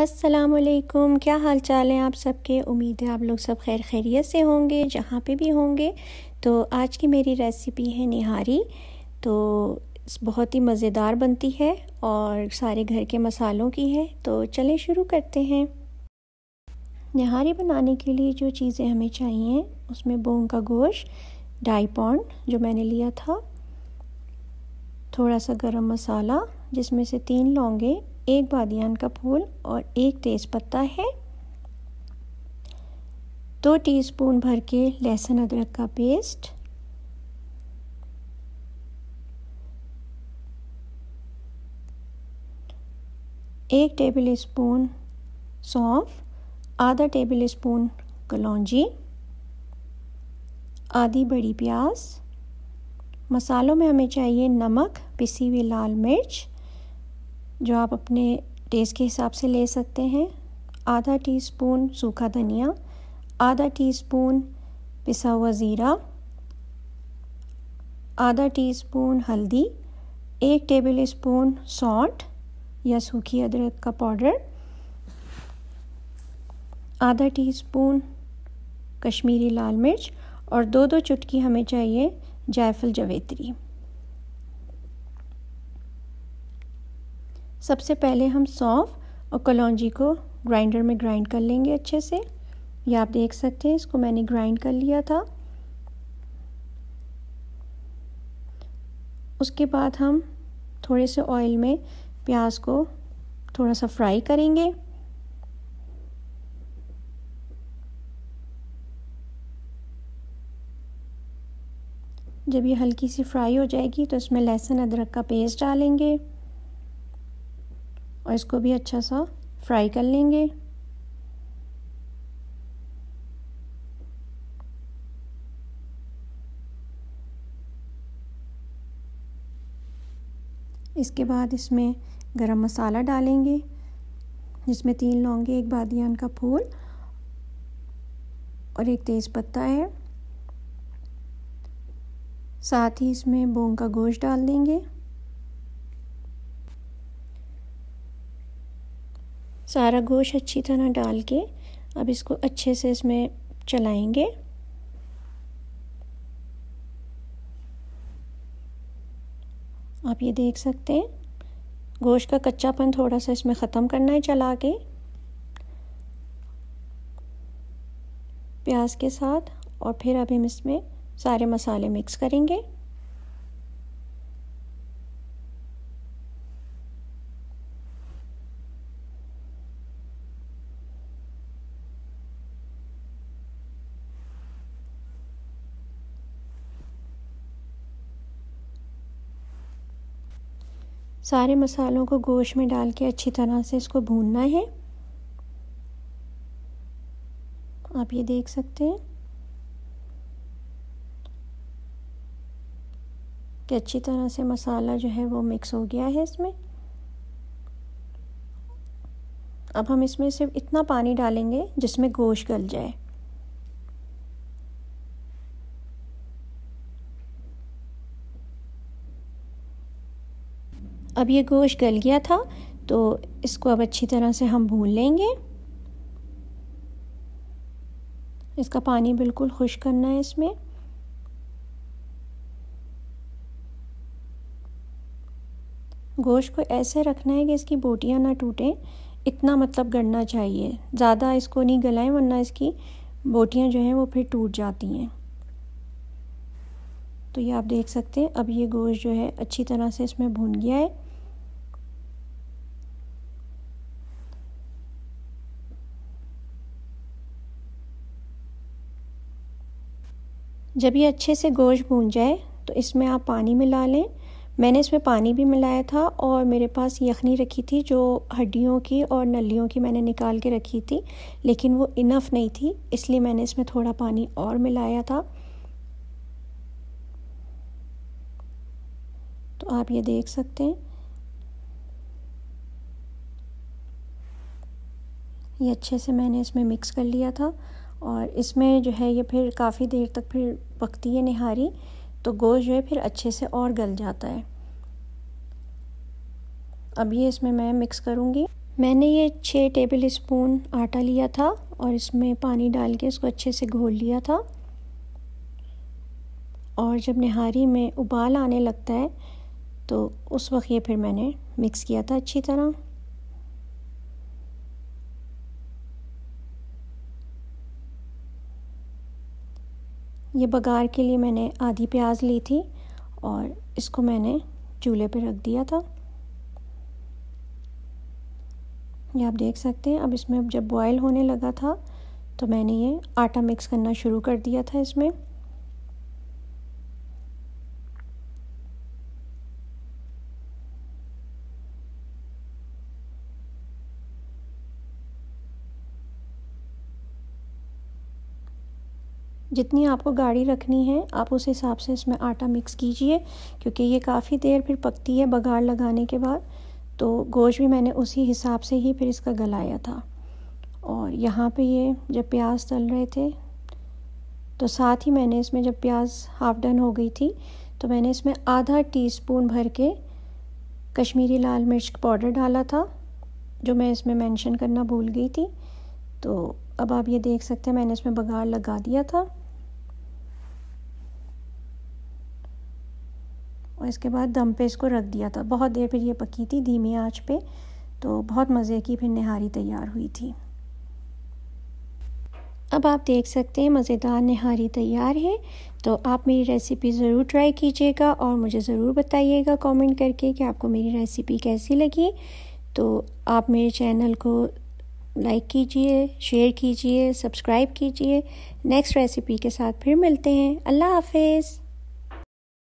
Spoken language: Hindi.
असलकुम क्या हाल चाल है आप सबके उम्मीद है आप लोग सब खैर खैरियत से होंगे जहाँ पे भी होंगे तो आज की मेरी रेसिपी है निहारी तो बहुत ही मज़ेदार बनती है और सारे घर के मसालों की है तो चलें शुरू करते हैं निहारी बनाने के लिए जो चीज़ें हमें चाहिए उसमें बोंग का गोश्त ढाई पौंड जो मैंने लिया था थोड़ा सा गरम मसाला जिसमें से तीन लौंगे एक बादियान का फूल और एक तेज़पत्ता है दो टीस्पून भर के लहसुन अदरक का पेस्ट एक टेबल स्पून सौंफ आधा टेबल स्पून कलौजी आधी बड़ी प्याज मसालों में हमें चाहिए नमक पिसी हुई लाल मिर्च जो आप अपने टेस्ट के हिसाब से ले सकते हैं आधा टीस्पून सूखा धनिया आधा टीस्पून पिसा हुआ ज़ीरा आधा टीस्पून हल्दी एक टेबल स्पून सौंठ या सूखी अदरक का पाउडर आधा टीस्पून कश्मीरी लाल मिर्च और दो दो चुटकी हमें चाहिए जायफल जवेत्री सबसे पहले हम सौंफ और कलौजी को ग्राइंडर में ग्राइंड कर लेंगे अच्छे से ये आप देख सकते हैं इसको मैंने ग्राइंड कर लिया था उसके बाद हम थोड़े से ऑयल में प्याज को थोड़ा सा फ्राई करेंगे जब ये हल्की सी फ्राई हो जाएगी तो इसमें लहसुन अदरक का पेस्ट डालेंगे और इसको भी अच्छा सा फ्राई कर लेंगे इसके बाद इसमें गरम मसाला डालेंगे जिसमें तीन लौंगे एक बादियान का फूल और एक तेज़ पत्ता है साथ ही इसमें बोंग का गोश्त डाल देंगे सारा गोश्त अच्छी तरह डाल के अब इसको अच्छे से इसमें चलाएंगे आप ये देख सकते हैं गोश्त का कच्चापन थोड़ा सा इसमें ख़त्म करना है चला के प्याज के साथ और फिर अब हम इसमें सारे मसाले मिक्स करेंगे सारे मसालों को गोश्त में डाल के अच्छी तरह से इसको भूनना है आप ये देख सकते हैं कि अच्छी तरह से मसाला जो है वो मिक्स हो गया है इसमें अब हम इसमें सिर्फ इतना पानी डालेंगे जिसमें गोश्त गल जाए अब ये गोश्त गल गया था तो इसको अब अच्छी तरह से हम भून लेंगे इसका पानी बिल्कुल खुश करना है इसमें गोश्त को ऐसे रखना है कि इसकी बोटियां ना टूटें इतना मतलब गड़ना चाहिए ज़्यादा इसको नहीं गलाएं वरना इसकी बोटियां जो हैं वो फिर टूट जाती हैं तो ये आप देख सकते हैं अब ये गोश्त जो है अच्छी तरह से इसमें भून गया है जब ये अच्छे से गोश्त भून जाए तो इसमें आप पानी मिला लें मैंने इसमें पानी भी मिलाया था और मेरे पास यखनी रखी थी जो हड्डियों की और नलियों की मैंने निकाल के रखी थी लेकिन वो इनफ़ नहीं थी इसलिए मैंने इसमें थोड़ा पानी और मिलाया था तो आप ये देख सकते हैं ये अच्छे से मैंने इसमें मिक्स कर लिया था और इसमें जो है ये फिर काफ़ी देर तक फिर पकती है निहारी तो गोश्त जो है फिर अच्छे से और गल जाता है अब ये इसमें मैं मिक्स करूँगी मैंने ये छः टेबल स्पून आटा लिया था और इसमें पानी डाल के इसको अच्छे से घोल लिया था और जब निहारी में उबाल आने लगता है तो उस वक्त ये फिर मैंने मिक्स किया था अच्छी तरह ये बघार के लिए मैंने आधी प्याज ली थी और इसको मैंने चूल्हे पर रख दिया था ये आप देख सकते हैं अब इसमें जब बॉयल होने लगा था तो मैंने ये आटा मिक्स करना शुरू कर दिया था इसमें जितनी आपको गाढ़ी रखनी है आप उस हिसाब से इसमें आटा मिक्स कीजिए क्योंकि ये काफ़ी देर फिर पकती है बघाड़ लगाने के बाद तो गोश भी मैंने उसी हिसाब से ही फिर इसका गलाया था और यहाँ पे ये जब प्याज तल रहे थे तो साथ ही मैंने इसमें जब प्याज हाफ डन हो गई थी तो मैंने इसमें आधा टीस्पून भर के कश्मीरी लाल मिर्च पाउडर डाला था जो मैं इसमें मेंशन करना भूल गई थी तो अब आप ये देख सकते हैं मैंने इसमें बघाड़ लगा दिया था और इसके बाद दम पे इसको रख दिया था बहुत देर फिर ये पकी थी धीमी आँच पे तो बहुत मज़े की फिर नारी तैयार हुई थी अब आप देख सकते हैं मज़ेदार नहारी तैयार है तो आप मेरी रेसिपी ज़रूर ट्राई कीजिएगा और मुझे ज़रूर बताइएगा कमेंट करके कि आपको मेरी रेसिपी कैसी लगी तो आप मेरे चैनल को लाइक कीजिए शेयर कीजिए सब्सक्राइब कीजिए नेक्स्ट रेसिपी के साथ फिर मिलते हैं अल्लाह हाफिज़